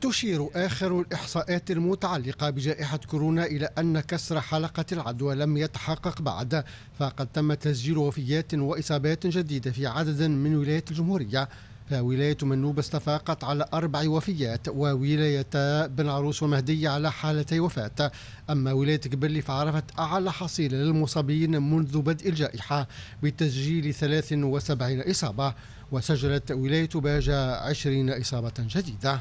تشير آخر الإحصاءات المتعلقة بجائحة كورونا إلى أن كسر حلقة العدوى لم يتحقق بعد فقد تم تسجيل وفيات وإصابات جديدة في عدد من ولايات الجمهورية فولاية منوبة استفاقت على أربع وفيات وولاية بن عروس ومهدية على حالتي وفاة أما ولاية كبرلي فعرفت أعلى حصيلة للمصابين منذ بدء الجائحة بتسجيل 73 إصابة وسجلت ولاية باجة 20 إصابة جديدة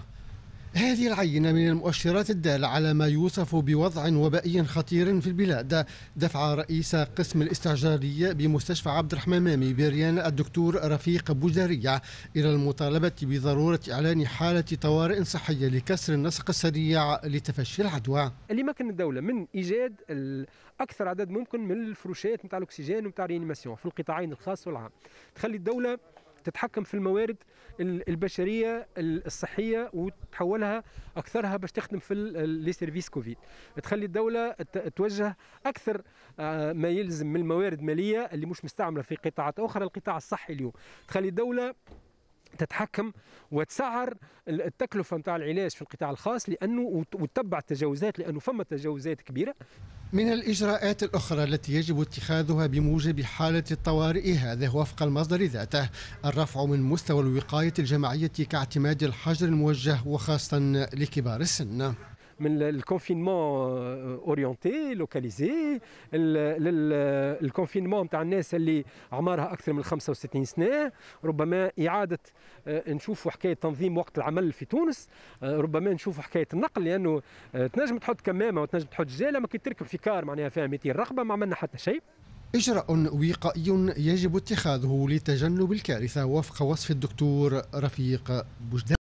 هذه العينة من المؤشرات الدالة على ما يوصف بوضع وبائي خطير في البلاد دفع رئيس قسم الاستعجارية بمستشفى عبد الرحمن مامي بريان الدكتور رفيق بوجدرية إلى المطالبة بضرورة إعلان حالة طوارئ صحية لكسر النسق السريع لتفشي العدوى اللي كان الدولة من إيجاد أكثر عدد ممكن من الفروشات نتاع الأكسجين ونتاع الريانيماسيون في القطاعين الخاص والعام تخلي الدولة تتحكم في الموارد البشريه الصحيه وتحولها اكثرها باش تخدم في لي سيرفيس كوفيد تخلي الدوله توجه اكثر آه، ما يلزم من الموارد الماليه اللي مش مستعمله في قطاعات اخرى القطاع الصحي اليوم تخلي الدوله تتحكم وتسعر التكلفه نتاع العلاج في القطاع الخاص لانه وتتبع التجاوزات لانه فما تجاوزات كبيره من الإجراءات الأخرى التي يجب اتخاذها بموجب حالة الطوارئ هذا وفق المصدر ذاته الرفع من مستوى الوقاية الجماعية كاعتماد الحجر الموجه وخاصة لكبار السن من الكونفينمون اورينتي لوكاليزي الكونفينمون نتاع الناس اللي اعمارها اكثر من 65 سنه ربما اعاده آه، نشوفوا حكايه تنظيم وقت العمل في تونس آه، ربما نشوفوا حكايه النقل لانه آه، تنجم تحط كمامه وتنجم تحط جزاله ما كي تركب في كار معناها فيها 200 رقبه ما عملنا حتى شيء إجراء وقائي يجب اتخاذه لتجنب الكارثة وفق وصف الدكتور رفيق بوجدان